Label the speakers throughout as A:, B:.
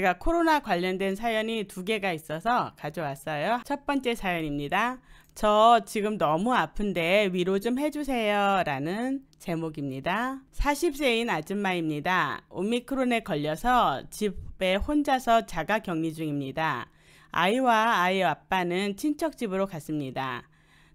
A: 제가 코로나 관련된 사연이 두 개가 있어서 가져왔어요. 첫 번째 사연입니다. 저 지금 너무 아픈데 위로 좀 해주세요 라는 제목입니다. 40세인 아줌마입니다. 오미크론에 걸려서 집에 혼자서 자가 격리 중입니다. 아이와 아이 아빠는 친척 집으로 갔습니다.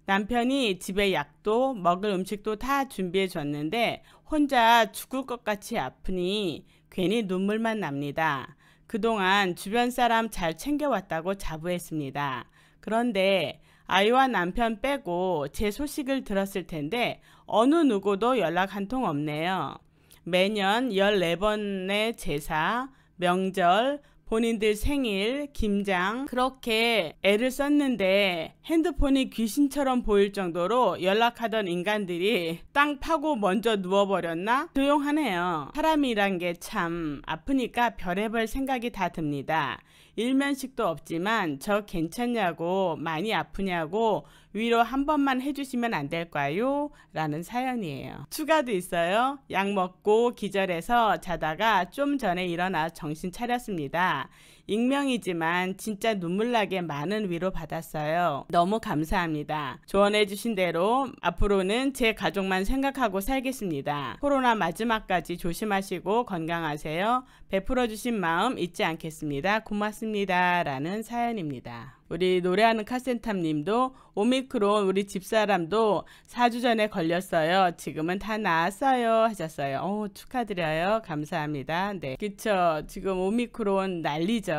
A: 남편이 집에 약도 먹을 음식도 다 준비해 줬는데 혼자 죽을 것 같이 아프니 괜히 눈물만 납니다. 그동안 주변 사람 잘 챙겨왔다고 자부했습니다. 그런데 아이와 남편 빼고 제 소식을 들었을 텐데 어느 누구도 연락 한 통 없네요. 매년 14번의 제사, 명절, 본인들 생일, 김장 그렇게 애를 썼는데 핸드폰이 귀신처럼 보일 정도로 연락하던 인간들이 땅 파고 먼저 누워버렸나? 조용하네요. 사람이란 게 참 아프니까 별의별 생각이 다 듭니다. 일면식도 없지만 저 괜찮냐고 많이 아프냐고 위로 한 번만 해주시면 안 될까요? 라는 사연이에요. 추가도 있어요. 약 먹고 기절해서 자다가 좀 전에 일어나 정신 차렸습니다. 익명이지만 진짜 눈물나게 많은 위로 받았어요. 너무 감사합니다. 조언해주신 대로 앞으로는 제 가족만 생각하고 살겠습니다. 코로나 마지막까지 조심하시고 건강하세요. 베풀어주신 마음 잊지 않겠습니다. 고맙습니다. 라는 사연입니다. 우리 노래하는 카센탑 님도 오미크론 우리 집사람도 4주 전에 걸렸어요. 지금은 다 나았어요. 하셨어요. 오, 축하드려요. 감사합니다. 네. 그쵸. 지금 오미크론 난리죠.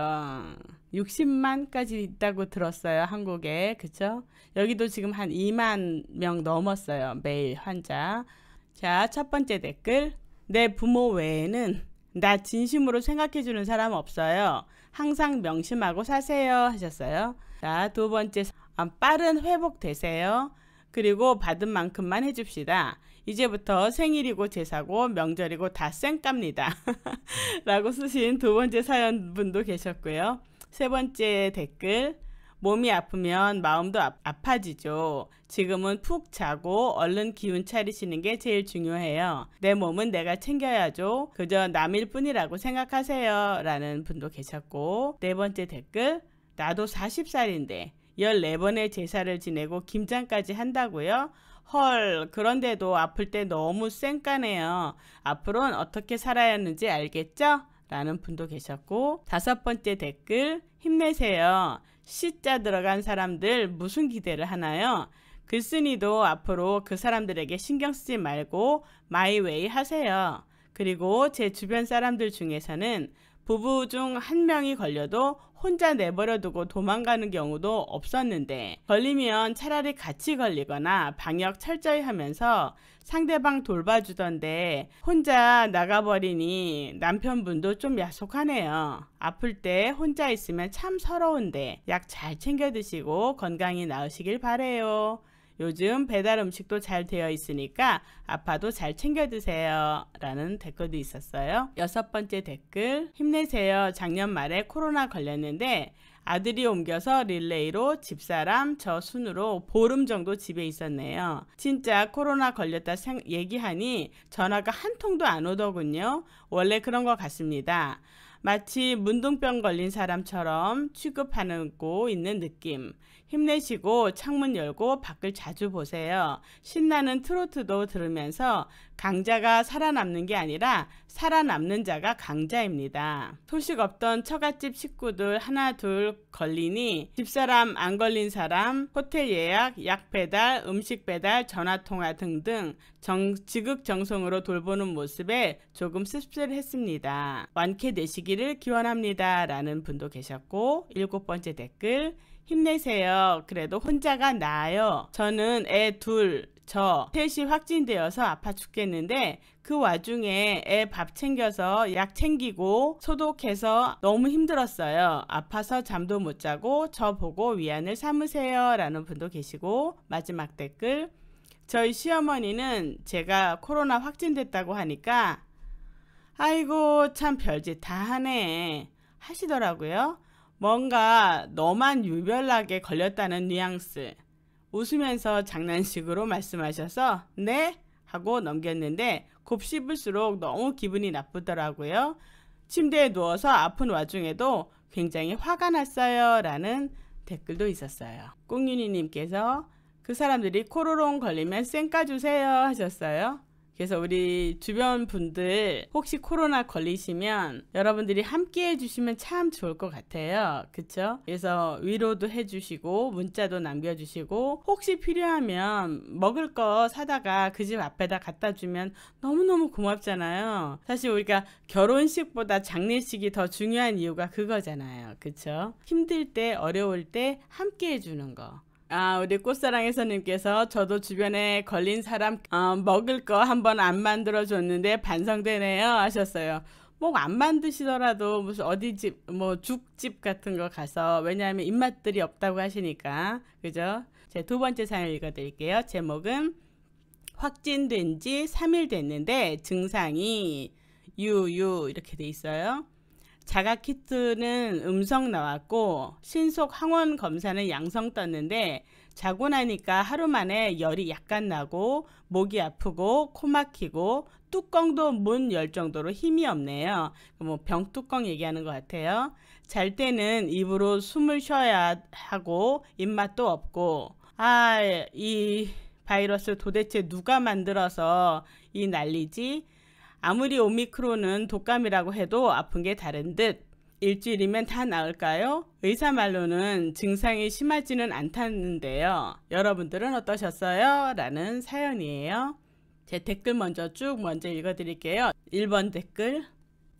A: 60만까지 있다고 들었어요. 한국에. 그쵸? 여기도 지금 한 2만 명 넘었어요. 매일 환자. 자, 첫 번째 댓글. 내 부모 외에는 나 진심으로 생각해주는 사람 없어요. 항상 명심하고 사세요 하셨어요. 자, 두 번째 아, 빠른 회복 되세요. 그리고 받은 만큼만 해줍시다. 이제부터 생일이고 제사고 명절이고 다 쌩깝니다. 라고 쓰신 두 번째 사연 분도 계셨고요. 세 번째 댓글 몸이 아프면 마음도 아, 아파지죠. 지금은 푹 자고 얼른 기운 차리시는 게 제일 중요해요. 내 몸은 내가 챙겨야죠. 그저 남일 뿐이라고 생각하세요. 라는 분도 계셨고 네 번째 댓글 나도 40살인데 14번의 제사를 지내고 김장까지 한다고요? 헐 그런데도 아플 때 너무 쌩까네요. 앞으로는 어떻게 살아야 하는지 알겠죠? 라는 분도 계셨고 다섯 번째 댓글 힘내세요. 시자 들어간 사람들 무슨 기대를 하나요? 글쓴이도 앞으로 그 사람들에게 신경 쓰지 말고 마이웨이 하세요. 그리고 제 주변 사람들 중에서는 부부 중 한 명이 걸려도 혼자 내버려두고 도망가는 경우도 없었는데 걸리면 차라리 같이 걸리거나 방역 철저히 하면서 상대방 돌봐주던데 혼자 나가버리니 남편분도 좀 야속하네요. 아플 때 혼자 있으면 참 서러운데 약 잘 챙겨 드시고 건강히 나으시길 바래요. 요즘 배달 음식도 잘 되어 있으니까 아파도 잘 챙겨 드세요. 라는 댓글도 있었어요. 여섯 번째 댓글. 힘내세요. 작년 말에 코로나 걸렸는데 아들이 옮겨서 릴레이로 집사람 저 순으로 보름 정도 집에 있었네요. 진짜 코로나 걸렸다 얘기하니 전화가 한 통도 안 오더군요. 원래 그런 것 같습니다. 마치 문둥병 걸린 사람처럼 취급하고 는 있는 느낌. 힘내시고 창문 열고 밖을 자주 보세요. 신나는 트로트도 들으면서 강자가 살아남는 게 아니라 살아남는 자가 강자입니다. 소식 없던 처갓집 식구들 하나 둘 걸리니 집사람 안 걸린 사람, 호텔 예약, 약 배달, 음식 배달, 전화 통화 등등 정, 지극정성으로 돌보는 모습에 조금 씁쓸했습니다. 완쾌되시기를 기원합니다. 라는 분도 계셨고 일곱 번째 댓글 힘내세요. 그래도 혼자가 나아요. 저는 애 둘, 저 셋이 확진되어서 아파 죽겠는데 그 와중에 애 밥 챙겨서 약 챙기고 소독해서 너무 힘들었어요. 아파서 잠도 못 자고 저 보고 위안을 삼으세요. 라는 분도 계시고 마지막 댓글 저희 시어머니는 제가 코로나 확진됐다고 하니까 아이고 참 별짓 다 하네 하시더라고요. 뭔가 너만 유별나게 걸렸다는 뉘앙스 웃으면서 장난식으로 말씀하셔서 네 하고 넘겼는데 곱씹을수록 너무 기분이 나쁘더라고요. 침대에 누워서 아픈 와중에도 굉장히 화가 났어요 라는 댓글도 있었어요. 꽁윤이님께서 그 사람들이 코로롱 걸리면 쌩까주세요 하셨어요. 그래서 우리 주변 분들 혹시 코로나 걸리시면 여러분들이 함께 해주시면 참 좋을 것 같아요. 그쵸? 그래서 위로도 해주시고 문자도 남겨주시고 혹시 필요하면 먹을 거 사다가 그 집 앞에다 갖다 주면 너무너무 고맙잖아요. 사실 우리가 결혼식보다 장례식이 더 중요한 이유가 그거잖아요. 그쵸? 힘들 때 어려울 때 함께 해주는 거. 아, 우리 꽃사랑 회사님께서 저도 주변에 걸린 사람 어, 먹을 거 한번 안 만들어 줬는데 반성되네요 하셨어요. 뭐 안 만드시더라도 무슨 어디 집 뭐 죽집 같은 거 가서 왜냐하면 입맛들이 없다고 하시니까 그죠? 제 두 번째 사연 읽어드릴게요. 제목은 확진된 지 3일 됐는데 증상이 유유 이렇게 돼 있어요. 자가 키트는 음성 나왔고 신속 항원 검사는 양성 떴는데 자고 나니까 하루 만에 열이 약간 나고 목이 아프고 코 막히고 뚜껑도 문 열 정도로 힘이 없네요. 그 뭐 병뚜껑 얘기하는 것 같아요. 잘 때는 입으로 숨을 쉬어야 하고 입맛도 없고 아 이 바이러스 도대체 누가 만들어서 이 난리지? 아무리 오미크론은 독감이라고 해도 아픈 게 다른 듯 일주일이면 다 나을까요? 의사 말로는 증상이 심하지는 않다는데요. 여러분들은 어떠셨어요? 라는 사연이에요. 제 댓글 먼저 쭉 먼저 읽어드릴게요. 1번 댓글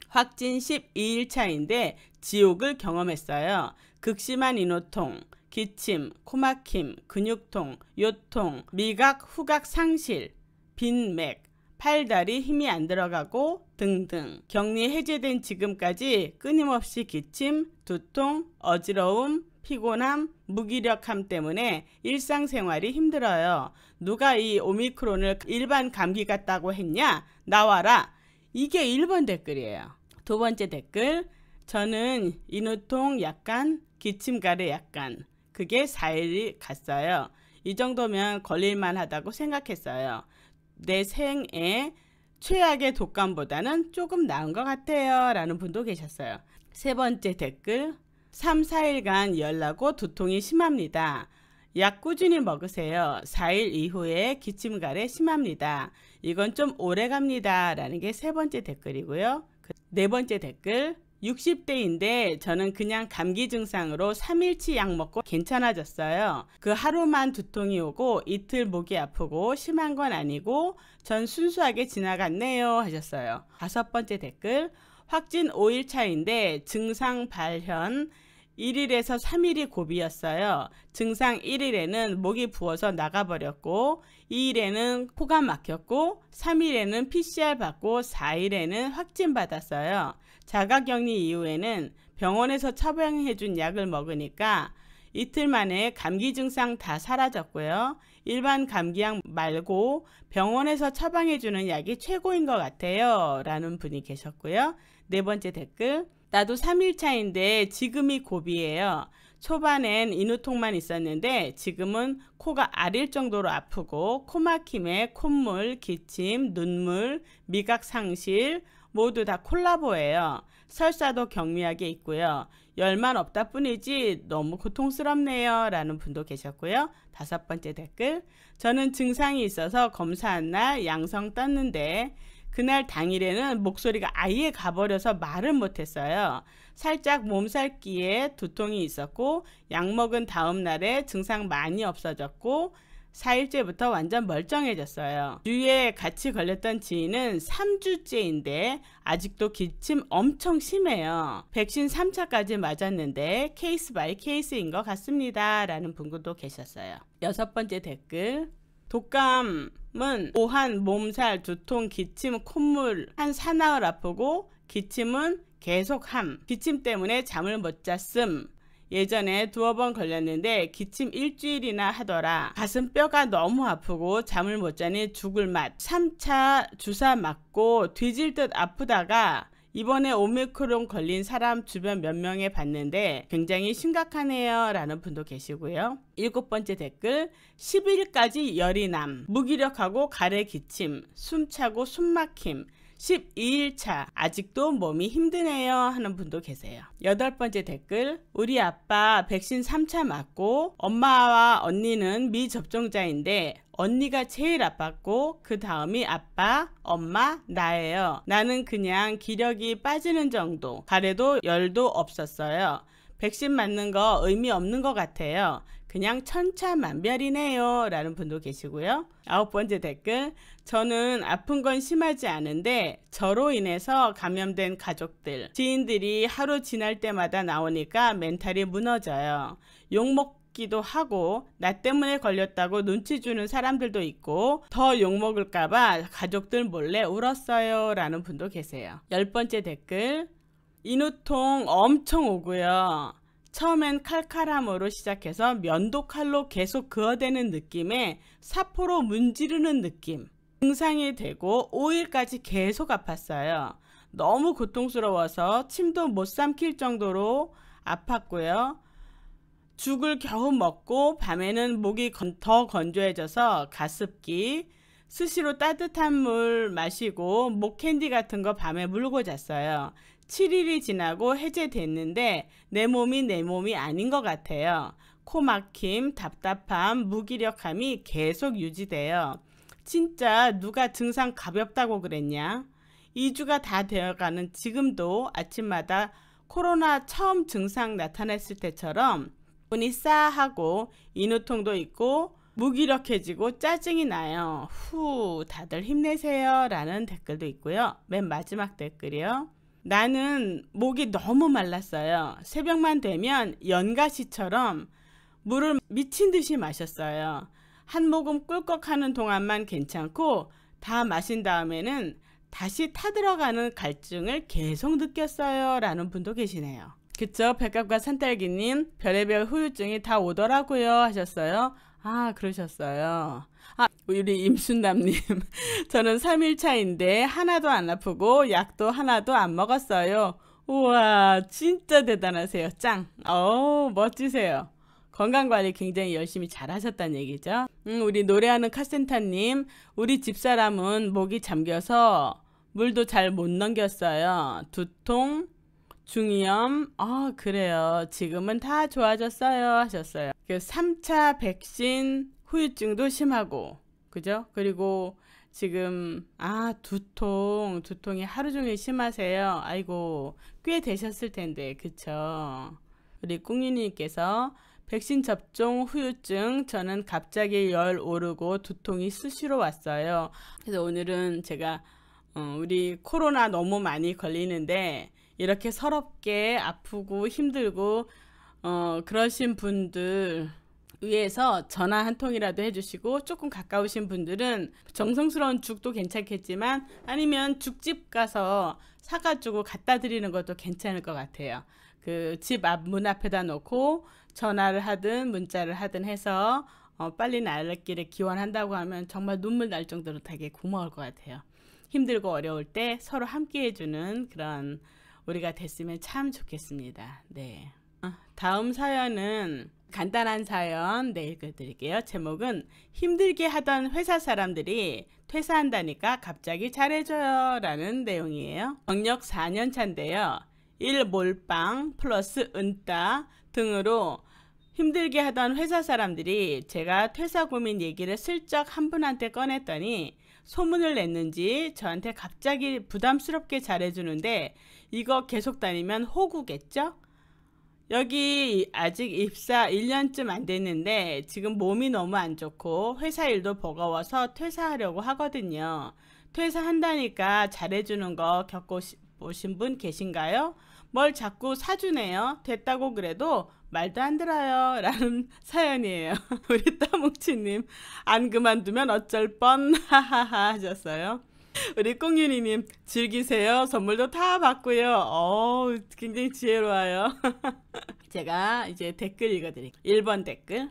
A: 확진 12일차인데 지옥을 경험했어요. 극심한 인호통, 기침, 코막힘, 근육통, 요통, 미각, 후각 상실, 빈맥, 팔다리 힘이 안 들어가고 등등 격리 해제된 지금까지 끊임없이 기침, 두통, 어지러움, 피곤함, 무기력함 때문에 일상생활이 힘들어요. 누가 이 오미크론을 일반 감기 같다고 했냐? 나와라! 이게 1번 댓글이에요. 두 번째 댓글 저는 인후통 약간, 기침가래 약간 그게 4일이 갔어요. 이 정도면 걸릴만 하다고 생각했어요. 내 생애 최악의 독감보다는 조금 나은 것 같아요 라는 분도 계셨어요. 세 번째 댓글 3, 4일간 열나고 두통이 심합니다. 약 꾸준히 먹으세요. 4일 이후에 기침가래 심합니다. 이건 좀 오래 갑니다. 라는 게 세 번째 댓글이고요. 그 네 번째 댓글 60대인데 저는 그냥 감기 증상으로 3일치 약 먹고 괜찮아졌어요. 그 하루만 두통이 오고 이틀 목이 아프고 심한 건 아니고 전 순수하게 지나갔네요 하셨어요. 다섯 번째 댓글 확진 5일 차인데 증상 발현 1일에서 3일이 고비였어요. 증상 1일에는 목이 부어서 나가버렸고 2일에는 코가 막혔고 3일에는 PCR 받고 4일에는 확진 받았어요. 자가격리 이후에는 병원에서 처방해준 약을 먹으니까 이틀 만에 감기 증상 다 사라졌고요. 일반 감기약 말고 병원에서 처방해주는 약이 최고인 것 같아요. 라는 분이 계셨고요. 네 번째 댓글 나도 3일차인데 지금이 고비예요. 초반엔 인후통만 있었는데 지금은 코가 아릴 정도로 아프고 코막힘에 콧물, 기침, 눈물, 미각 상실, 모두 다 콜라보예요. 설사도 경미하게 있고요. 열만 없다 뿐이지 너무 고통스럽네요. 라는 분도 계셨고요. 다섯 번째 댓글. 저는 증상이 있어서 검사한 날 양성 떴는데 그날 당일에는 목소리가 아예 가버려서 말을 못했어요. 살짝 몸살기에 두통이 있었고 약 먹은 다음 날에 증상 많이 없어졌고 4일째부터 완전 멀쩡해졌어요. 주위에 같이 걸렸던 지인은 3주째인데 아직도 기침 엄청 심해요. 백신 3차까지 맞았는데 케이스 바이 케이스인 것 같습니다. 라는 분도 들 계셨어요. 여섯 번째 댓글 독감은 오한, 몸살, 두통, 기침, 콧물 한 사나흘 아프고 기침은 계속함. 기침 때문에 잠을 못 잤음. 예전에 두어 번 걸렸는데 기침 일주일이나 하더라. 가슴뼈가 너무 아프고 잠을 못 자니 죽을 맛. 3차 주사 맞고 뒤질 듯 아프다가 이번에 오미크론 걸린 사람 주변 몇 명에 봤는데 굉장히 심각하네요 라는 분도 계시고요. 일곱 번째 댓글 10일까지 열이 남, 무기력하고 가래 기침, 숨차고 숨막힘, 12일차 아직도 몸이 힘드네요 하는 분도 계세요. 여덟 번째 댓글 우리 아빠 백신 3차 맞고 엄마와 언니는 미접종자인데 언니가 제일 아팠고 그 다음이 아빠, 엄마, 나예요. 나는 그냥 기력이 빠지는 정도, 발에도 열도 없었어요. 백신 맞는 거 의미 없는 것 같아요. 그냥 천차만별이네요. 라는 분도 계시고요. 아홉 번째 댓글. 저는 아픈 건 심하지 않은데 저로 인해서 감염된 가족들, 지인들이 하루 지날 때마다 나오니까 멘탈이 무너져요. 욕먹 기도 하고 나 때문에 걸렸다고 눈치 주는 사람들도 있고 더 욕먹을까봐 가족들 몰래 울었어요 라는 분도 계세요. 열 번째 댓글 인후통 엄청 오고요. 처음엔 칼칼함으로 시작해서 면도칼로 계속 그어대는 느낌에 사포로 문지르는 느낌 증상이 되고 5일까지 계속 아팠어요. 너무 고통스러워서 침도 못 삼킬 정도로 아팠고요. 죽을 겨우 먹고 밤에는 목이 더 건조해져서 가습기, 스시로 따뜻한 물 마시고 목캔디 같은 거 밤에 물고 잤어요. 7일이 지나고 해제됐는데 내 몸이 내 몸이 아닌 것 같아요. 코 막힘, 답답함, 무기력함이 계속 유지돼요. 진짜 누가 증상 가볍다고 그랬냐? 2주가 다 되어가는 지금도 아침마다 코로나 처음 증상 나타났을 때처럼 분이 싸하고 인후통도 있고 무기력해지고 짜증이 나요. 후 다들 힘내세요 라는 댓글도 있고요. 맨 마지막 댓글이요. 나는 목이 너무 말랐어요. 새벽만 되면 연가시처럼 물을 미친 듯이 마셨어요. 한 모금 꿀꺽하는 동안만 괜찮고 다 마신 다음에는 다시 타들어가는 갈증을 계속 느꼈어요. 라는 분도 계시네요. 그쵸? 백합과 산딸기님 별의별 후유증이 다 오더라고요 하셨어요. 아 그러셨어요. 아, 우리 임순남님. 저는 3일 차인데 하나도 안 아프고 약도 하나도 안 먹었어요. 우와, 진짜 대단하세요. 짱. 어 멋지세요. 건강관리 굉장히 열심히 잘하셨다는 얘기죠. 음, 우리 노래하는 카센터님, 우리 집사람은 목이 잠겨서 물도 잘 못 넘겼어요. 두통, 중이염, 아, 그래요. 지금은 다 좋아졌어요. 하셨어요. 그 3차 백신 후유증도 심하고 그죠? 그리고 지금 아 두통 두통이 하루 종일 심하세요. 아이고 꽤 되셨을 텐데 그쵸? 우리 꿍유님께서 백신 접종 후유증 저는 갑자기 열 오르고 두통이 수시로 왔어요. 그래서 오늘은 제가 어, 우리 코로나 너무 많이 걸리는데 이렇게 서럽게 아프고 힘들고 어, 그러신 분들 위해서 전화 한 통이라도 해주시고 조금 가까우신 분들은 정성스러운 죽도 괜찮겠지만 아니면 죽집 가서 사가지고 갖다 드리는 것도 괜찮을 것 같아요. 그 집 앞 문 앞에다 놓고 전화를 하든 문자를 하든 해서 어, 빨리 알기를 기원한다고 하면 정말 눈물 날 정도로 되게 고마울 것 같아요. 힘들고 어려울 때 서로 함께 해주는 그런 우리가 됐으면 참 좋겠습니다. 네. 어, 다음 사연은 간단한 사연 내 네, 읽어드릴게요. 제목은 힘들게 하던 회사 사람들이 퇴사한다니까 갑자기 잘해줘요 라는 내용이에요. 경력 4년 차인데요. 일몰빵 플러스 은따 등으로 힘들게 하던 회사 사람들이 제가 퇴사 고민 얘기를 슬쩍 한 분한테 꺼냈더니 소문을 냈는지 저한테 갑자기 부담스럽게 잘해주는데 이거 계속 다니면 호구겠죠? 여기 아직 입사 1년쯤 안 됐는데 지금 몸이 너무 안 좋고 회사 일도 버거워서 퇴사하려고 하거든요. 퇴사한다니까 잘해주는 거 겪어보신 분 계신가요? 뭘 자꾸 사주네요. 됐다고 그래도 말도 안 들어요. 라는 사연이에요. 우리 따뭉치님 안 그만두면 어쩔 뻔 하하하 하셨어요. 우리 꽁윤이님 즐기세요. 선물도 다 받고요. 어우 굉장히 지혜로워요. 제가 이제 댓글 읽어드릴게요. 1번 댓글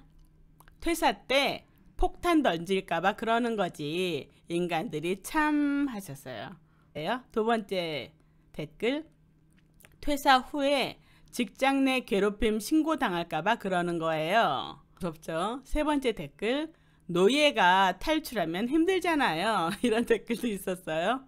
A: 퇴사 때 폭탄 던질까봐 그러는 거지 인간들이 참 하셨어요. 두 번째 댓글 퇴사 후에 직장 내 괴롭힘 신고당할까봐 그러는 거예요. 무섭죠? 세 번째 댓글 노예가 탈출하면 힘들잖아요. 이런 댓글도 있었어요.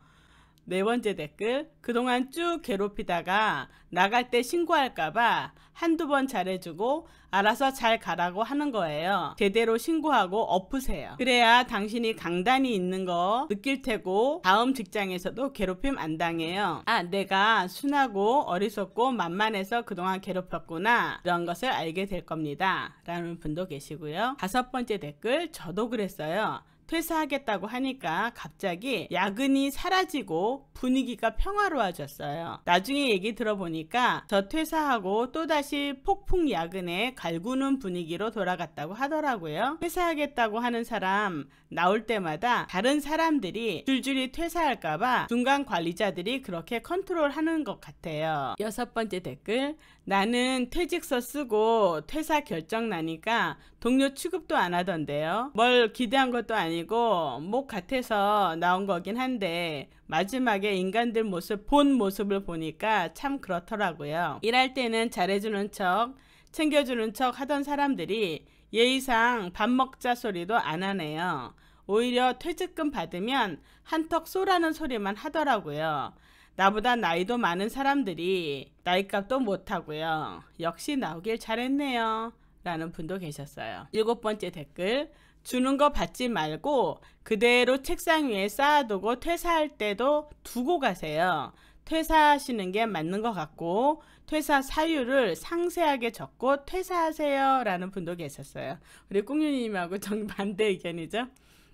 A: 네 번째 댓글 그동안 쭉 괴롭히다가 나갈 때 신고할까봐 한두 번 잘해주고 알아서 잘 가라고 하는 거예요. 제대로 신고하고 엎으세요. 그래야 당신이 강단이 있는 거 느낄 테고 다음 직장에서도 괴롭힘 안 당해요. 아 내가 순하고 어리석고 만만해서 그동안 괴롭혔구나 이런 것을 알게 될 겁니다. 라는 분도 계시고요. 다섯 번째 댓글 저도 그랬어요. 퇴사하겠다고 하니까 갑자기 야근이 사라지고 분위기가 평화로워졌어요. 나중에 얘기 들어보니까 저 퇴사하고 또다시 폭풍 야근에 갈구는 분위기로 돌아갔다고 하더라고요. 퇴사하겠다고 하는 사람 나올 때마다 다른 사람들이 줄줄이 퇴사할까봐 중간 관리자들이 그렇게 컨트롤하는 것 같아요. 여섯 번째 댓글 나는 퇴직서 쓰고 퇴사 결정 나니까 동료 취급도 안 하던데요. 뭘 기대한 것도 아니고 목 같아서 나온 거긴 한데 마지막에 인간들 모습 본 모습을 보니까 참 그렇더라고요. 일할 때는 잘해주는 척 챙겨주는 척 하던 사람들이 예의상 밥 먹자 소리도 안 하네요. 오히려 퇴직금 받으면 한턱 쏘라는 소리만 하더라고요. 나보다 나이도 많은 사람들이 나이값도 못하고요. 역시 나오길 잘했네요. 라는 분도 계셨어요. 일곱 번째 댓글 주는 거 받지 말고 그대로 책상 위에 쌓아두고 퇴사할 때도 두고 가세요. 퇴사하시는 게 맞는 것 같고 퇴사 사유를 상세하게 적고 퇴사하세요 라는 분도 계셨어요. 우리 꿍유님하고 정반대 의견이죠.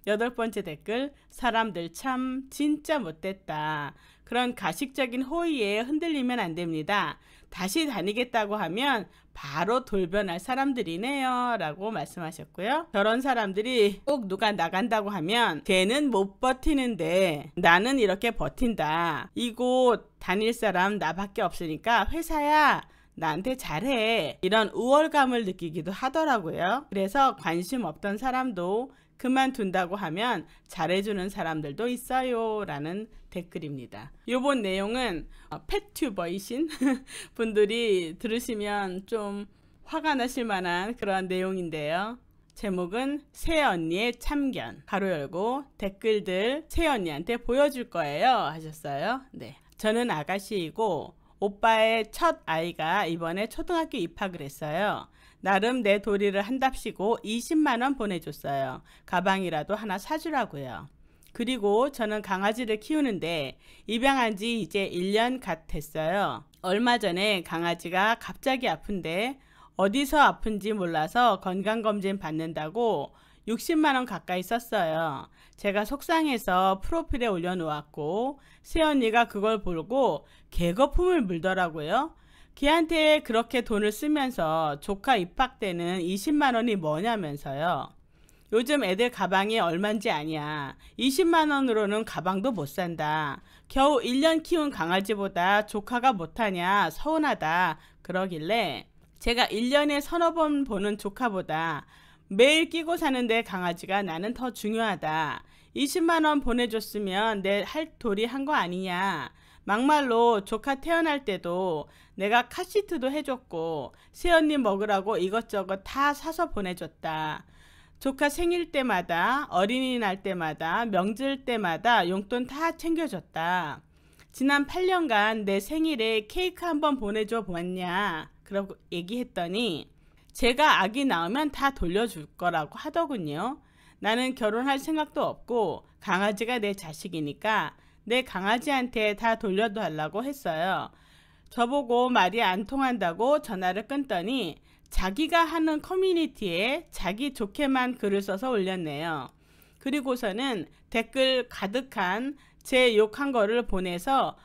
A: 여덟 번째 댓글 사람들 참 진짜 못됐다. 그런 가식적인 호의에 흔들리면 안 됩니다. 다시 다니겠다고 하면 바로 돌변할 사람들이네요 라고 말씀하셨고요 저런 사람들이 꼭 누가 나간다고 하면 걔는 못 버티는데 나는 이렇게 버틴다 이곳 다닐 사람 나밖에 없으니까 회사야 나한테 잘해 이런 우월감을 느끼기도 하더라고요 그래서 관심 없던 사람도 그만둔다고 하면 잘해주는 사람들도 있어요 라는 댓글입니다. 요번 내용은 팻튜버이신 어, 분들이 들으시면 좀 화가 나실 만한 그러한 내용인데요. 제목은 새언니의 참견 가로 열고 댓글들 새언니한테 보여줄 거예요 하셨어요. 네, 저는 아가씨이고 오빠의 첫 아이가 이번에 초등학교 입학을 했어요. 나름 내 도리를 한답시고 20만원 보내줬어요. 가방이라도 하나 사주라고요. 그리고 저는 강아지를 키우는데 입양한 지 이제 1년 갓 됐어요. 얼마 전에 강아지가 갑자기 아픈데 어디서 아픈지 몰라서 건강검진 받는다고 60만원 가까이 썼어요. 제가 속상해서 프로필에 올려놓았고 새언니가 그걸 보고 개거품을 물더라고요. 걔한테 그렇게 돈을 쓰면서 조카 입학 때는 20만원이 뭐냐면서요. 요즘 애들 가방이 얼만지 아냐. 20만원으로는 가방도 못 산다. 겨우 1년 키운 강아지보다 조카가 못하냐. 서운하다. 그러길래 제가 1년에 서너 번 보는 조카보다 매일 끼고 사는데 강아지가 나는 더 중요하다. 20만원 보내줬으면 내 할 도리 한 거 아니냐. 막말로 조카 태어날 때도 내가 카시트도 해줬고 새언니 먹으라고 이것저것 다 사서 보내줬다. 조카 생일 때마다 어린이날 때마다 명절 때마다 용돈 다 챙겨줬다. 지난 8년간 내 생일에 케이크 한 번 보내줘 보았냐 그러고 얘기했더니 제가 아기 낳으면 다 돌려줄 거라고 하더군요. 나는 결혼할 생각도 없고 강아지가 내 자식이니까 내 강아지한테 다 돌려달라고 했어요. 저보고 말이 안 통한다고 전화를 끊더니 자기가 하는 커뮤니티에 자기 좋게만 글을 써서 올렸네요. 그리고서는 댓글 가득한 제 욕한 거를 보내서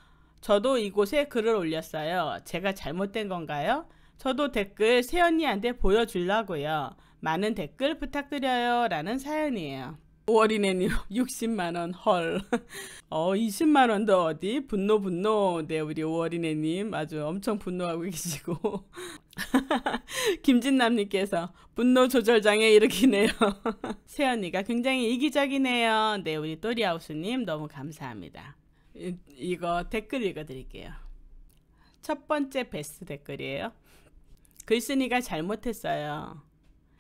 A: 저도 이곳에 글을 올렸어요. 제가 잘못된 건가요? 저도 댓글 세언니한테 보여주려고요. 많은 댓글 부탁드려요. 라는 사연이에요. 월인에님 60만원 헐. 어 20만원도 어디? 분노 분노. 네 우리 월인애님 아주 엄청 분노하고 계시고. 김진남님께서 분노 조절장애 일으키네요. 세연이가 굉장히 이기적이네요. 네 우리 또리아우스님 너무 감사합니다. 이, 이거 댓글 읽어드릴게요. 첫 번째 베스트 댓글이에요. 글쓴이가 잘못했어요.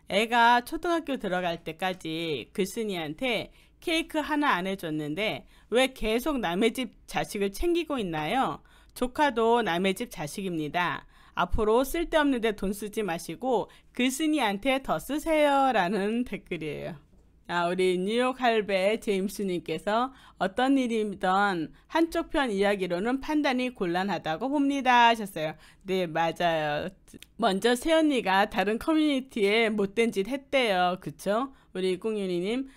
A: 애가 초등학교 들어갈 때까지 글쓴이한테 케이크 하나 안 해줬는데 왜 계속 남의 집 자식을 챙기고 있나요? 조카도 남의 집 자식입니다. 앞으로 쓸데없는데 돈 쓰지 마시고 글쓴이한테 더 쓰세요 라는 댓글이에요. 아, 우리 뉴욕 할배 제임스님께서 어떤 일이든 한쪽 편 이야기로는 판단이 곤란하다고 봅니다 하셨어요. 네, 맞아요. 먼저 세연이가 다른 커뮤니티에 못된 짓 했대요. 그쵸? 우리 공윤이님.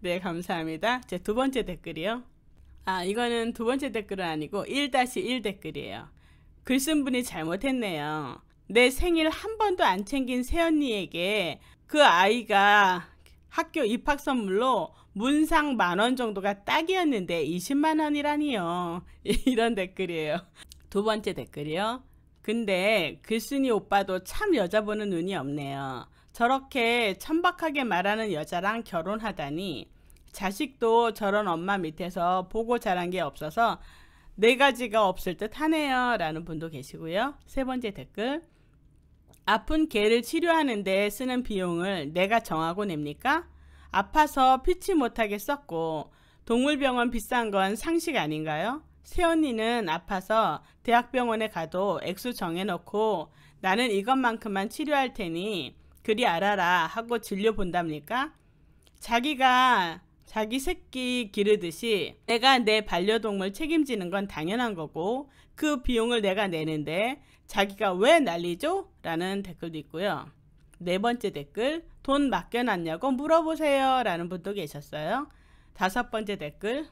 A: 네, 감사합니다. 제 두 번째 댓글이요. 아, 이거는 두 번째 댓글은 아니고 1-1 댓글이에요. 글쓴 분이 잘못했네요. 내 생일 한 번도 안 챙긴 세연이에게 그 아이가 학교 입학 선물로 문상 만 원 정도가 딱이었는데 20만 원이라니요. 이런 댓글이에요. 두 번째 댓글이요. 근데 글쓴이 오빠도 참 여자 보는 눈이 없네요. 저렇게 천박하게 말하는 여자랑 결혼하다니 자식도 저런 엄마 밑에서 보고 자란 게 없어서 네 가지가 없을 듯 하네요. 라는 분도 계시고요. 세 번째 댓글. 아픈 개를 치료하는데 쓰는 비용을 내가 정하고 냅니까? 아파서 피치 못하게 썼고 동물병원 비싼 건 상식 아닌가요? 새언니는 아파서 대학병원에 가도 액수 정해놓고 나는 이것만큼만 치료할 테니 그리 알아라 하고 진료 본답니까? 자기가 자기 새끼 기르듯이 내가 내 반려동물 책임지는 건 당연한 거고 그 비용을 내가 내는데 자기가 왜 난리죠? 라는 댓글도 있고요. 네 번째 댓글 돈 맡겨놨냐고 물어보세요 라는 분도 계셨어요. 다섯 번째 댓글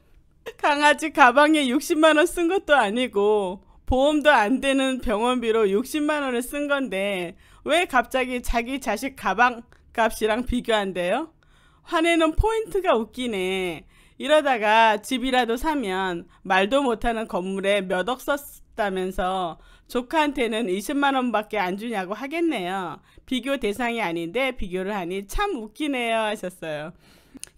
A: 강아지 가방에 60만원 쓴 것도 아니고 보험도 안 되는 병원비로 60만원을 쓴 건데 왜 갑자기 자기 자식 가방 값이랑 비교한대요? 화내는 포인트가 웃기네. 이러다가 집이라도 사면 말도 못하는 건물에 몇 억 썼다면서 조카한테는 20만 원밖에 안 주냐고 하겠네요. 비교 대상이 아닌데 비교를 하니 참 웃기네요 하셨어요.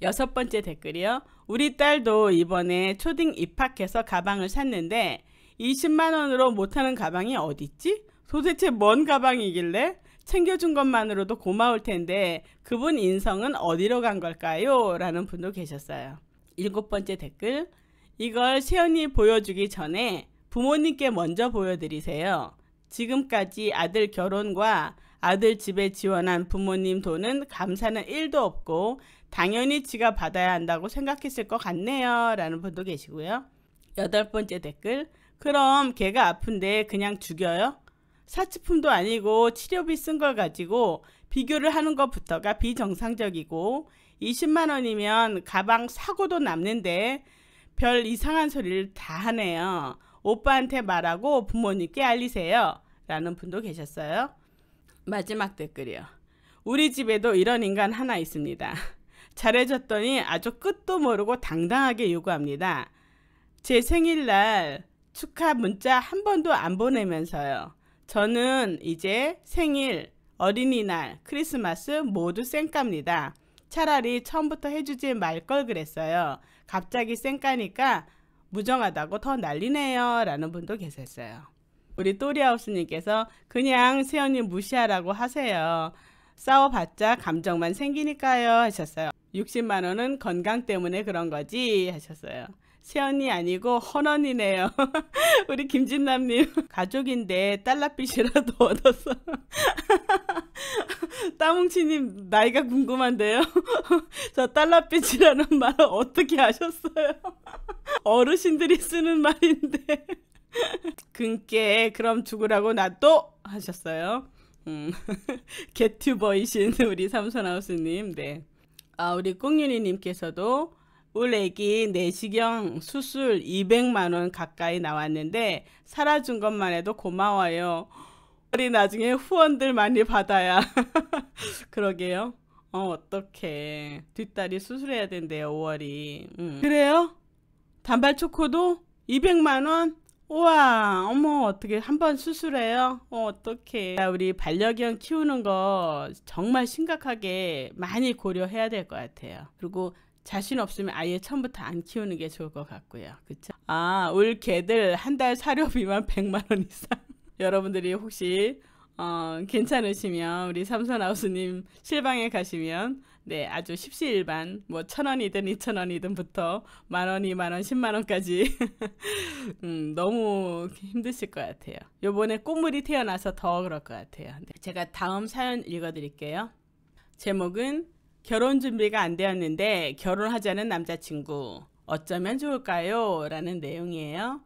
A: 여섯 번째 댓글이요. 우리 딸도 이번에 초딩 입학해서 가방을 샀는데 20만 원으로 못하는 가방이 어딨지? 도대체 뭔 가방이길래? 챙겨준 것만으로도 고마울 텐데 그분 인성은 어디로 간 걸까요? 라는 분도 계셨어요. 일곱 번째 댓글 이걸 세연이 보여주기 전에 부모님께 먼저 보여드리세요. 지금까지 아들 결혼과 아들 집에 지원한 부모님 돈은 감사는 1도 없고 당연히 지가 받아야 한다고 생각했을 것 같네요. 라는 분도 계시고요. 여덟 번째 댓글 그럼 걔가 아픈데 그냥 죽여요? 사치품도 아니고 치료비 쓴 걸 가지고 비교를 하는 것부터가 비정상적이고 20만 원이면 가방 사고도 남는데 별 이상한 소리를 다 하네요. 오빠한테 말하고 부모님께 알리세요. 라는 분도 계셨어요. 마지막 댓글이요. 우리 집에도 이런 인간 하나 있습니다. 잘해줬더니 아주 끝도 모르고 당당하게 요구합니다. 제 생일날 축하 문자 한 번도 안 보내면서요. 저는 이제 생일, 어린이날, 크리스마스 모두 쌩깝니다. 차라리 처음부터 해주지 말 걸 그랬어요. 갑자기 쌩까니까 무정하다고 더 난리네요. 라는 분도 계셨어요. 우리 또리하우스님께서 그냥 세연님 무시하라고 하세요. 싸워봤자 감정만 생기니까요. 하셨어요. 60만원은 건강 때문에 그런 거지. 하셨어요. 세언니 아니고 헌언이네요. 우리 김진남님 가족인데 딸라빛이라도 얻었어. 따뭉치님 나이가 궁금한데요. 저 딸라빛이라는 말을 어떻게 아셨어요? 어르신들이 쓰는 말인데. 근께 그럼 죽으라고 나둬 하셨어요. 음. 개튜버이신 우리 삼선하우스님, 네. 아, 우리 꽁윤이님께서도 울 애기 내시경 수술 200만 원 가까이 나왔는데 살아준 것만 해도 고마워요. 우리 나중에 후원들 많이 받아야 그러게요. 어 어떡해 뒷다리 수술해야 된대요 5월이 음. 그래요? 단발 초코도 200만원? 우와 어머 어떻게 한 번 수술해요? 어 어떡해 우리 반려견 키우는 거 정말 심각하게 많이 고려해야 될 것 같아요 그리고 자신 없으면 아예 처음부터 안 키우는 게 좋을 것 같고요. 그쵸? 아, 올 개들 한 달 사료비만 100만원 이상. 여러분들이 혹시, 어, 괜찮으시면 우리 삼선아우스님 실방에 가시면, 네, 아주 십시일반, 뭐, 천원이든 이천원이든부터 만원, 이만원, 십만원까지. 음, 너무 힘드실 것 같아요. 요번에 꽃물이 태어나서 더 그럴 것 같아요. 네, 제가 다음 사연 읽어드릴게요. 제목은 결혼 준비가 안 되었는데 결혼하자는 남자친구 어쩌면 좋을까요? 라는 내용이에요.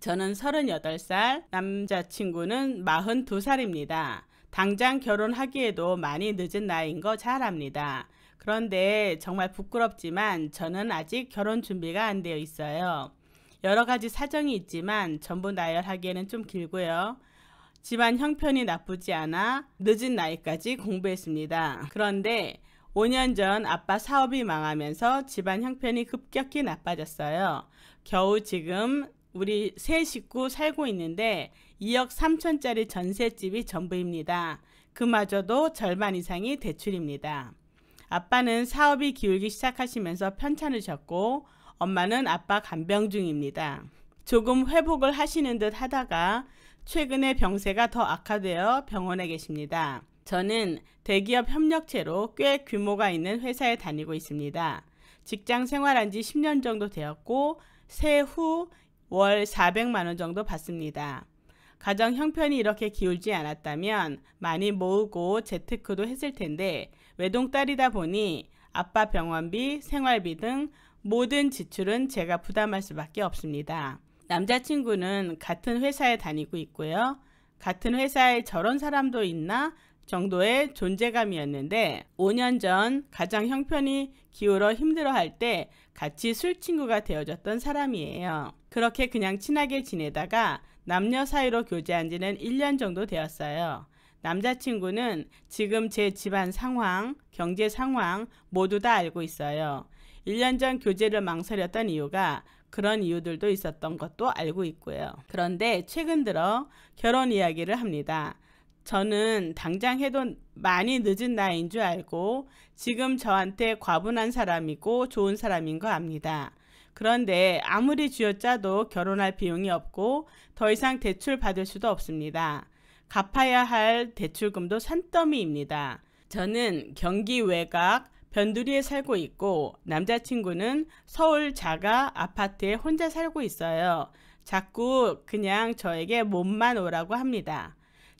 A: 저는 38살, 남자친구는 42살입니다. 당장 결혼하기에도 많이 늦은 나이인 거 잘 압니다. 그런데 정말 부끄럽지만 저는 아직 결혼 준비가 안 되어 있어요. 여러 가지 사정이 있지만 전부 나열하기에는 좀 길고요. 집안 형편이 나쁘지 않아 늦은 나이까지 공부했습니다. 그런데 5년 전 아빠 사업이 망하면서 집안 형편이 급격히 나빠졌어요. 겨우 지금 우리 세 식구 살고 있는데 2억 3천짜리 전셋집이 전부입니다. 그마저도 절반 이상이 대출입니다. 아빠는 사업이 기울기 시작하시면서 편찮으셨고 엄마는 아빠 간병 중입니다. 조금 회복을 하시는 듯 하다가 최근에 병세가 더 악화되어 병원에 계십니다. 저는 대기업 협력체로 꽤 규모가 있는 회사에 다니고 있습니다. 직장 생활한 지 10년 정도 되었고 새후월 400만 원 정도 받습니다. 가정 형편이 이렇게 기울지 않았다면 많이 모으고 재테크도 했을 텐데 외동딸이다 보니 아빠 병원비, 생활비 등 모든 지출은 제가 부담할 수밖에 없습니다. 남자친구는 같은 회사에 다니고 있고요. 같은 회사에 저런 사람도 있나 정도의 존재감이었는데 5년 전 가장 형편이 기울어 힘들어할 때 같이 술 친구가 되어줬던 사람이에요. 그렇게 그냥 친하게 지내다가 남녀 사이로 교제한 지는 1년 정도 되었어요. 남자친구는 지금 제 집안 상황, 경제 상황 모두 다 알고 있어요. 1년 전 교제를 망설였던 이유가 그런 이유들도 있었던 것도 알고 있고요. 그런데 최근 들어 결혼 이야기를 합니다. 저는 당장 해도 많이 늦은 나이인 줄 알고 지금 저한테 과분한 사람이고 좋은 사람인 거 압니다. 그런데 아무리 쥐어짜도 결혼할 비용이 없고 더 이상 대출 받을 수도 없습니다. 갚아야 할 대출금도 산더미입니다. 저는 경기 외곽 변두리에 살고 있고 남자친구는 서울 자가 아파트에 혼자 살고 있어요. 자꾸 그냥 저에게 몸만 오라고 합니다.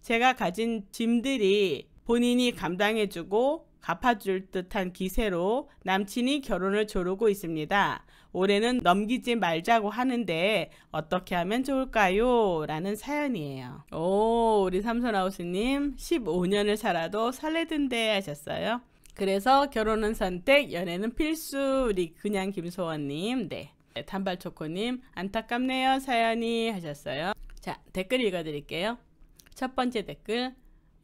A: 제가 가진 짐들이 본인이 감당해주고 갚아줄 듯한 기세로 남친이 결혼을 조르고 있습니다. 올해는 넘기지 말자고 하는데 어떻게 하면 좋을까요? 라는 사연이에요. 오, 우리 삼선하우스님 15년을 살아도 설레든데 하셨어요. 그래서 결혼은 선택, 연애는 필수 우리 그냥 김소원님, 네. 네 단발초코님 안타깝네요 사연이 하셨어요. 자 댓글 읽어드릴게요. 첫 번째 댓글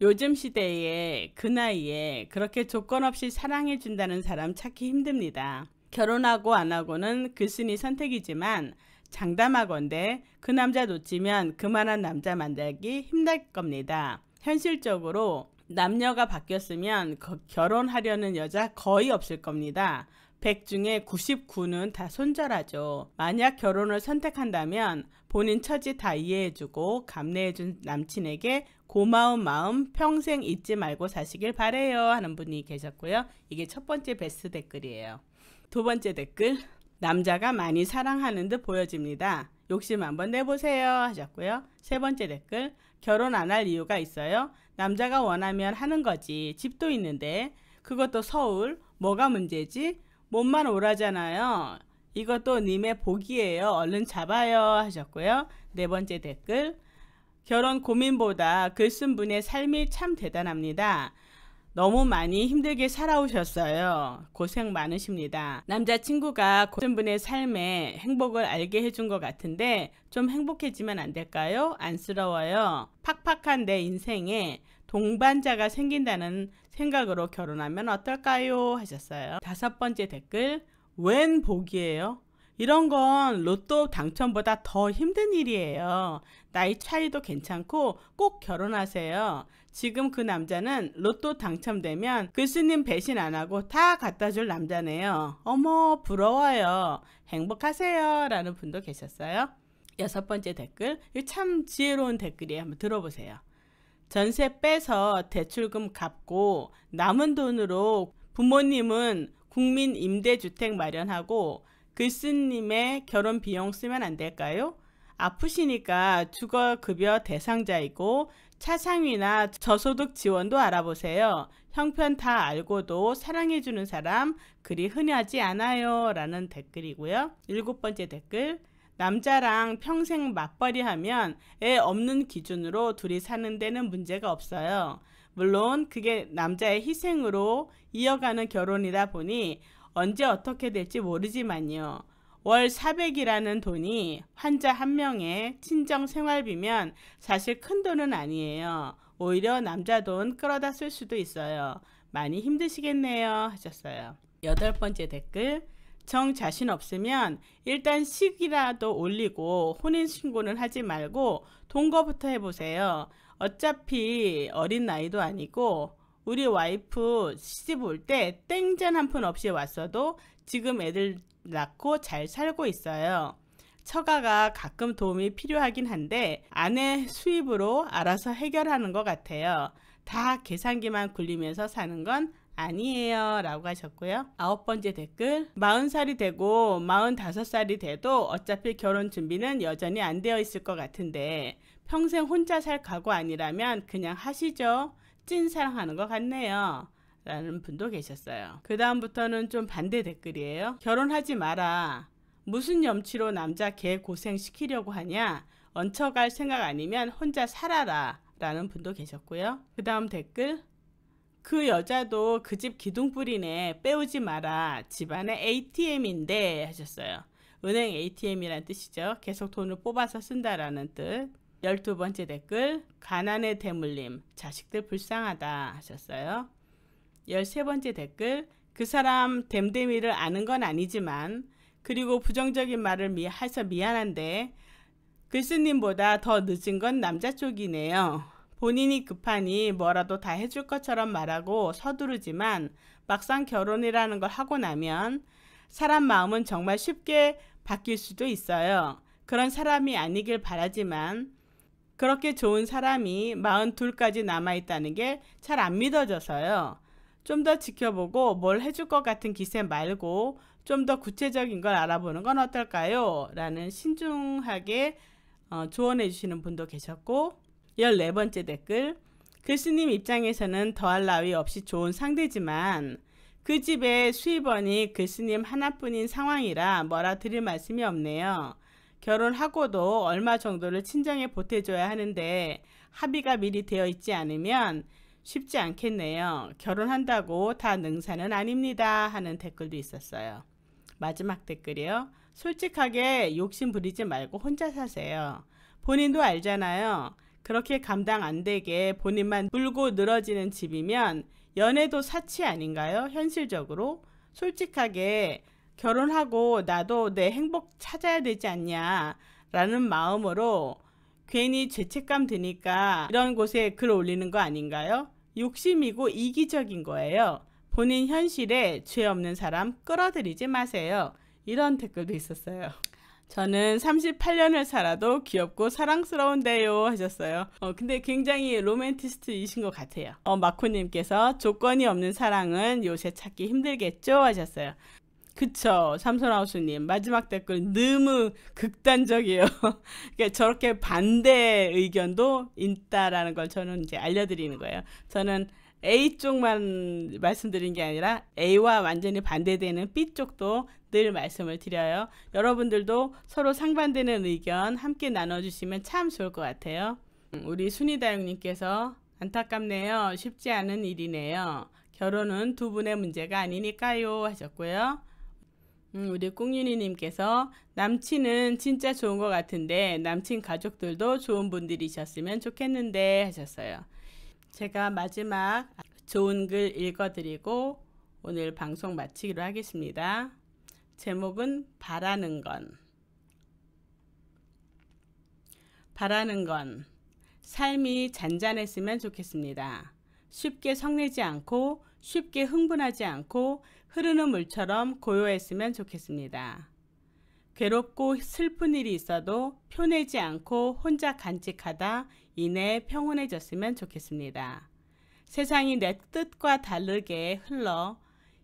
A: 요즘 시대에 그 나이에 그렇게 조건 없이 사랑해 준다는 사람 찾기 힘듭니다. 결혼하고 안 하고는 글쓴이 선택이지만 장담하건대 그 남자 놓치면 그만한 남자 만들기 힘들 겁니다. 현실적으로 남녀가 바뀌었으면 결혼하려는 여자 거의 없을 겁니다. 100 중에 99는 다 손절하죠. 만약 결혼을 선택한다면 본인 처지 다 이해해주고 감내해준 남친에게 고마운 마음 평생 잊지 말고 사시길 바래요 하는 분이 계셨고요. 이게 첫 번째 베스트 댓글이에요. 두 번째 댓글 남자가 많이 사랑하는 듯 보여집니다. 욕심 한번 내보세요 하셨고요. 세 번째 댓글 결혼 안 할 이유가 있어요. 남자가 원하면 하는 거지 집도 있는데 그것도 서울 뭐가 문제지 몸만 오라잖아요. 이것도 님의 복이에요. 얼른 잡아요 하셨고요. 네 번째 댓글 결혼 고민보다 글쓴 분의 삶이 참 대단합니다. 너무 많이 힘들게 살아오셨어요. 고생 많으십니다. 남자친구가 고른 분의 삶에 행복을 알게 해준 것 같은데 좀 행복해지면 안 될까요? 안쓰러워요. 팍팍한 내 인생에 동반자가 생긴다는 생각으로 결혼하면 어떨까요? 하셨어요. 다섯 번째 댓글 웬 복이에요? 이런 건 로또 당첨보다 더 힘든 일이에요. 나이 차이도 괜찮고 꼭 결혼하세요. 지금 그 남자는 로또 당첨되면 글수님 배신 안 하고 다 갖다 줄 남자네요. 어머 부러워요. 행복하세요. 라는 분도 계셨어요. 여섯 번째 댓글. 참 지혜로운 댓글이에요. 한번 들어보세요. 전세 빼서 대출금 갚고 남은 돈으로 부모님은 국민 임대주택 마련하고 글쓴님의 결혼 비용 쓰면 안 될까요? 아프시니까 주거급여 대상자이고 차상위나 저소득 지원도 알아보세요. 형편 다 알고도 사랑해주는 사람 그리 흔하지 않아요. 라는 댓글이고요. 일곱 번째 댓글. 남자랑 평생 맞벌이 하면 애 없는 기준으로 둘이 사는 데는 문제가 없어요. 물론 그게 남자의 희생으로 이어가는 결혼이다 보니 언제 어떻게 될지 모르지만요. 월 400이라는 돈이 환자 한 명의 친정 생활비면 사실 큰 돈은 아니에요. 오히려 남자 돈 끌어다 쓸 수도 있어요. 많이 힘드시겠네요 하셨어요. 여덟 번째 댓글 정 자신 없으면 일단 식이라도 올리고 혼인신고는 하지 말고 동거부터 해보세요. 어차피 어린 나이도 아니고 우리 와이프 시집 올 때 땡전 한 푼 없이 왔어도 지금 애들 낳고 잘 살고 있어요. 처가가 가끔 도움이 필요하긴 한데 아내 수입으로 알아서 해결하는 것 같아요. 다 계산기만 굴리면서 사는 건 아니에요 라고 하셨고요 아홉 번째 댓글 40살이 되고 45살이 돼도 어차피 결혼 준비는 여전히 안 되어 있을 것 같은데 평생 혼자 살 각오 아니라면 그냥 하시죠. 찐 사랑하는 것 같네요. 라는 분도 계셨어요. 그 다음부터는 좀 반대 댓글이에요. 결혼하지 마라. 무슨 염치로 남자 개 고생시키려고 하냐. 얹혀갈 생각 아니면 혼자 살아라. 라는 분도 계셨고요. 그 다음 댓글 그 여자도 그 집 기둥뿌리네 빼오지 마라 집안에 ATM인데 하셨어요. 은행 ATM이란 뜻이죠. 계속 돈을 뽑아서 쓴다라는 뜻. 열두 번째 댓글 가난의 대물림 자식들 불쌍하다 하셨어요. 열세 번째 댓글 그 사람 댐댐이를 아는 건 아니지만 그리고 부정적인 말을 미, 해서 미안한데 글쓴님보다 더 늦은 건 남자 쪽이네요. 본인이 급하니 뭐라도 다 해줄 것처럼 말하고 서두르지만 막상 결혼이라는 걸 하고 나면 사람 마음은 정말 쉽게 바뀔 수도 있어요. 그런 사람이 아니길 바라지만 그렇게 좋은 사람이 42까지 남아있다는 게 잘 안 믿어져서요. 좀 더 지켜보고 뭘 해줄 것 같은 기세 말고 좀 더 구체적인 걸 알아보는 건 어떨까요? 라는 신중하게 어, 조언해 주시는 분도 계셨고 14번째 댓글 글스님 입장에서는 더할 나위 없이 좋은 상대지만 그 집에 수입원이 글스님 하나뿐인 상황이라 뭐라 드릴 말씀이 없네요. 결혼하고도 얼마 정도를 친정에 보태줘야 하는데 합의가 미리 되어 있지 않으면 쉽지 않겠네요. 결혼한다고 다 능사는 아닙니다. 하는 댓글도 있었어요. 마지막 댓글이요. 솔직하게 욕심 부리지 말고 혼자 사세요. 본인도 알잖아요. 그렇게 감당 안 되게 본인만 물고 늘어지는 집이면 연애도 사치 아닌가요? 현실적으로 솔직하게 결혼하고 나도 내 행복 찾아야 되지 않냐라는 마음으로 괜히 죄책감 드니까 이런 곳에 글 올리는 거 아닌가요? 욕심이고 이기적인 거예요. 본인 현실에 죄 없는 사람 끌어들이지 마세요. 이런 댓글도 있었어요. 저는 38년을 살아도 귀엽고 사랑스러운데요 하셨어요. 어, 근데 굉장히 로맨티스트이신 것 같아요. 어, 마코님께서 조건이 없는 사랑은 요새 찾기 힘들겠죠 하셨어요. 그쵸 삼선하우스님 마지막 댓글 너무 극단적이에요 그러니까 저렇게 반대 의견도 있다라는 걸 저는 이제 알려드리는 거예요 저는 A 쪽만 말씀드린 게 아니라 A와 완전히 반대되는 B 쪽도 늘 말씀을 드려요 여러분들도 서로 상반되는 의견 함께 나눠주시면 참 좋을 것 같아요 음, 우리 순이다영님께서 안타깝네요 쉽지 않은 일이네요 결혼은 두 분의 문제가 아니니까요 하셨고요 음, 우리 꽁윤이님께서 남친은 진짜 좋은 것 같은데 남친 가족들도 좋은 분들이셨으면 좋겠는데 하셨어요. 제가 마지막 좋은 글 읽어드리고 오늘 방송 마치기로 하겠습니다. 제목은 바라는 건 바라는 건 삶이 잔잔했으면 좋겠습니다. 쉽게 성내지 않고 쉽게 흥분하지 않고 흐르는 물처럼 고요했으면 좋겠습니다. 괴롭고 슬픈 일이 있어도 표내지 않고 혼자 간직하다 이내 평온해졌으면 좋겠습니다. 세상이 내 뜻과 다르게 흘러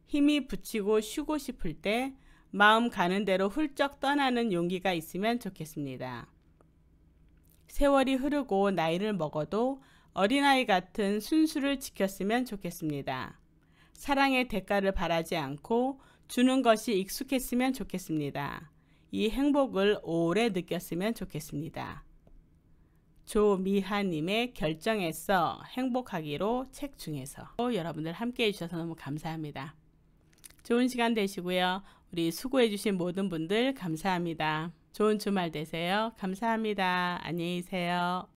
A: 힘이 붙이고 쉬고 싶을 때 마음 가는 대로 훌쩍 떠나는 용기가 있으면 좋겠습니다. 세월이 흐르고 나이를 먹어도 어린아이 같은 순수를 지켰으면 좋겠습니다. 사랑의 대가를 바라지 않고 주는 것이 익숙했으면 좋겠습니다. 이 행복을 오래 느꼈으면 좋겠습니다. 조미하님의 결정에서 행복하기로 책 중에서 여러분들 함께 해주셔서 너무 감사합니다. 좋은 시간 되시고요. 우리 수고해주신 모든 분들 감사합니다. 좋은 주말 되세요. 감사합니다. 안녕히 계세요.